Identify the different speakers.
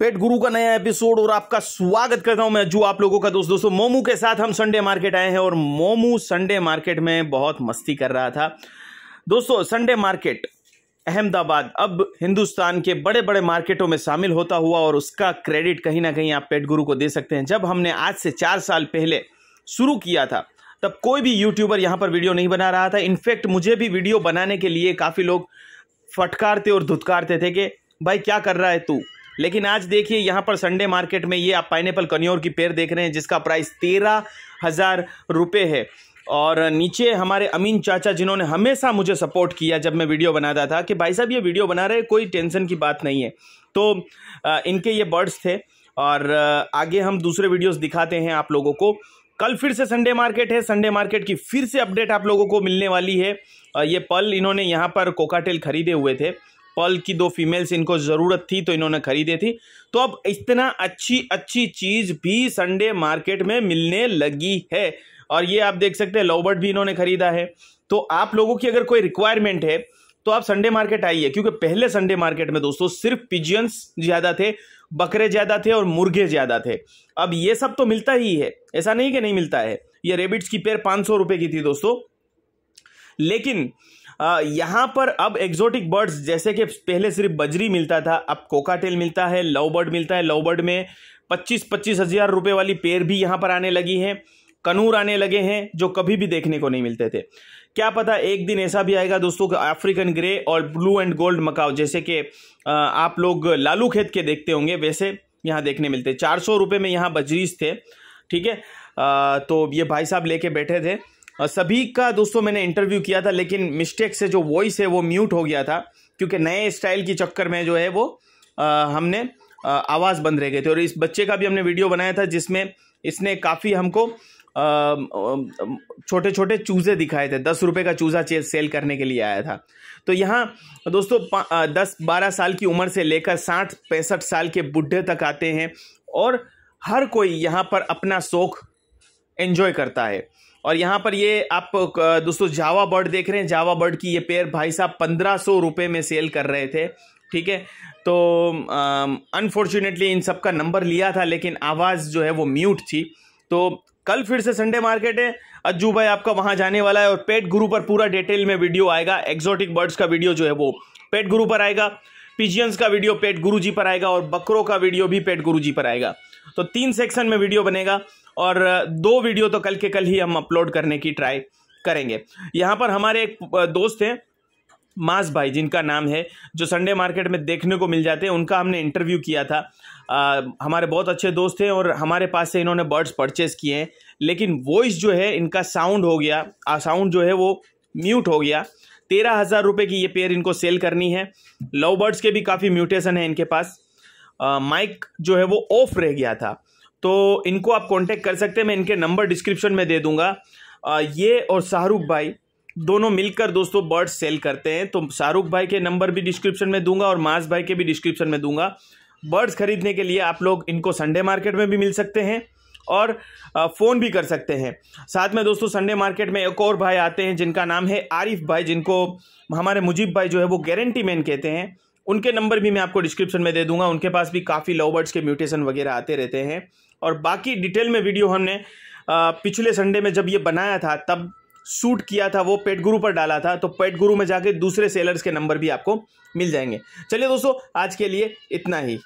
Speaker 1: पेट गुरु का नया एपिसोड और आपका स्वागत करता हूं मैं जो आप लोगों का दोस्त दोस्तों मोमू के साथ हम संडे मार्केट आए हैं और मोमू संडे मार्केट में बहुत मस्ती कर रहा था दोस्तों संडे मार्केट अहमदाबाद अब हिंदुस्तान के बड़े बड़े मार्केटों में शामिल होता हुआ और उसका क्रेडिट कहीं ना कहीं आप पेट गुरु को दे सकते हैं जब हमने आज से चार साल पहले शुरू किया था तब कोई भी यूट्यूबर यहाँ पर वीडियो नहीं बना रहा था इनफैक्ट मुझे भी वीडियो बनाने के लिए काफ़ी लोग फटकारते और धुतकारते थे कि भाई क्या कर रहा है तू लेकिन आज देखिए यहाँ पर संडे मार्केट में ये आप पाइनएपल कन्योर की पेड़ देख रहे हैं जिसका प्राइस तेरह हज़ार रुपये है और नीचे हमारे अमीन चाचा जिन्होंने हमेशा मुझे सपोर्ट किया जब मैं वीडियो बनाता था कि भाई साहब ये वीडियो बना रहे कोई टेंशन की बात नहीं है तो इनके ये बर्ड्स थे और आगे हम दूसरे वीडियोस दिखाते हैं आप लोगों को कल फिर से संडे मार्केट है संडे मार्केट की फिर से अपडेट आप लोगों को मिलने वाली है ये पल इन्होंने यहाँ पर कोकाटेल खरीदे हुए थे पल की दो फीमेल्स इनको ज़रूरत थी तो इन्होंने खरीदी थी तो अब इतना अच्छी अच्छी चीज़ भी संडे मार्केट में मिलने लगी है और ये आप देख सकते हैं लोबर्ट भी इन्होंने खरीदा है तो आप लोगों की अगर कोई रिक्वायरमेंट है तो आप संडे मार्केट आइए क्योंकि पहले संडे मार्केट में दोस्तों सिर्फ पिजियंस ज्यादा थे बकरे ज्यादा थे और मुर्गे ज्यादा थे अब ये सब तो मिलता ही है ऐसा नहीं कि नहीं मिलता है ये रेबिट्स की पेयर पांच सौ रुपए की थी दोस्तों लेकिन यहाँ पर अब एक्जोटिक बर्ड्स जैसे कि पहले सिर्फ बजरी मिलता था अब कोकाटेल मिलता है लव बर्ड मिलता है लव बर्ड में पच्चीस पच्चीस हज़ार रुपये वाली पेड़ भी यहाँ पर आने लगी हैं कनूर आने लगे हैं जो कभी भी देखने को नहीं मिलते थे क्या पता एक दिन ऐसा भी आएगा दोस्तों अफ्रीकन ग्रे और ब्लू एंड गोल्ड मकाव जैसे कि आप लोग लालू खेत के देखते होंगे वैसे यहाँ देखने मिलते चार सौ रुपये में यहाँ बजरीज थे ठीक है तो ये भाई साहब लेके बैठे थे सभी का दोस्तों मैंने इंटरव्यू किया था लेकिन मिस्टेक से जो वॉइस है वो म्यूट हो गया था क्योंकि नए स्टाइल की चक्कर में जो है वो आ, हमने आवाज़ बंद रह गए थे और इस बच्चे का भी हमने वीडियो बनाया था जिसमें इसने काफ़ी हमको छोटे छोटे चूज़े दिखाए थे दस रुपये का चूज़ा सेल करने के लिए आया था तो यहाँ दोस्तों दस बारह साल की उम्र से लेकर साठ पैंसठ साल के बुढ़े तक आते हैं और हर कोई यहाँ पर अपना शौक एंजॉय करता है और यहाँ पर ये आप दोस्तों जावा बर्ड देख रहे हैं जावा बर्ड की ये पेयर भाई साहब पंद्रह सौ रुपये में सेल कर रहे थे ठीक है तो अनफॉर्चुनेटली इन सब का नंबर लिया था लेकिन आवाज़ जो है वो म्यूट थी तो कल फिर से संडे मार्केट है अज्जू भाई आपका वहाँ जाने वाला है और पेट गुरु पर पूरा डिटेल में वीडियो आएगा एक्जॉटिक बर्ड्स का वीडियो जो है वो पेट गुरु पर आएगा पिजियंस का वीडियो पेट जी पर आएगा और बकरों का वीडियो भी पेट जी पर आएगा तो तीन सेक्शन में वीडियो बनेगा और दो वीडियो तो कल के कल ही हम अपलोड करने की ट्राई करेंगे यहाँ पर हमारे एक दोस्त हैं मास भाई जिनका नाम है जो संडे मार्केट में देखने को मिल जाते हैं उनका हमने इंटरव्यू किया था आ, हमारे बहुत अच्छे दोस्त हैं और हमारे पास से इन्होंने बर्ड्स परचेस किए हैं लेकिन वॉइस जो है इनका साउंड हो गया आ, साउंड जो है वो म्यूट हो गया तेरह हज़ार रुपये की ये पेयर इनको सेल करनी है लव बर्ड्स के भी काफ़ी म्यूटेशन है इनके पास माइक जो है वो ऑफ रह गया था तो इनको आप कांटेक्ट कर सकते हैं मैं इनके नंबर डिस्क्रिप्शन में दे दूंगा आ, ये और शाहरुख भाई दोनों मिलकर दोस्तों बर्ड्स सेल करते हैं तो शाहरुख भाई के नंबर भी डिस्क्रिप्शन में दूंगा और मास भाई के भी डिस्क्रिप्शन में दूंगा बर्ड्स खरीदने के लिए आप लोग इनको संडे मार्केट में भी मिल सकते हैं और फ़ोन भी कर सकते हैं साथ में दोस्तों संडे मार्केट में एक और भाई आते हैं जिनका नाम है आरिफ भाई जिनको हमारे मुजीब भाई जो है वो गारंटी मैन कहते हैं उनके नंबर भी मैं आपको डिस्क्रिप्शन में दे दूंगा उनके पास भी काफ़ी लव बर्ड्स के म्यूटेशन वगैरह आते रहते हैं और बाकी डिटेल में वीडियो हमने पिछले संडे में जब ये बनाया था तब सूट किया था वो पेट गुरु पर डाला था तो पेट गुरु में जाके दूसरे सेलर्स के नंबर भी आपको मिल जाएंगे चलिए दोस्तों आज के लिए इतना ही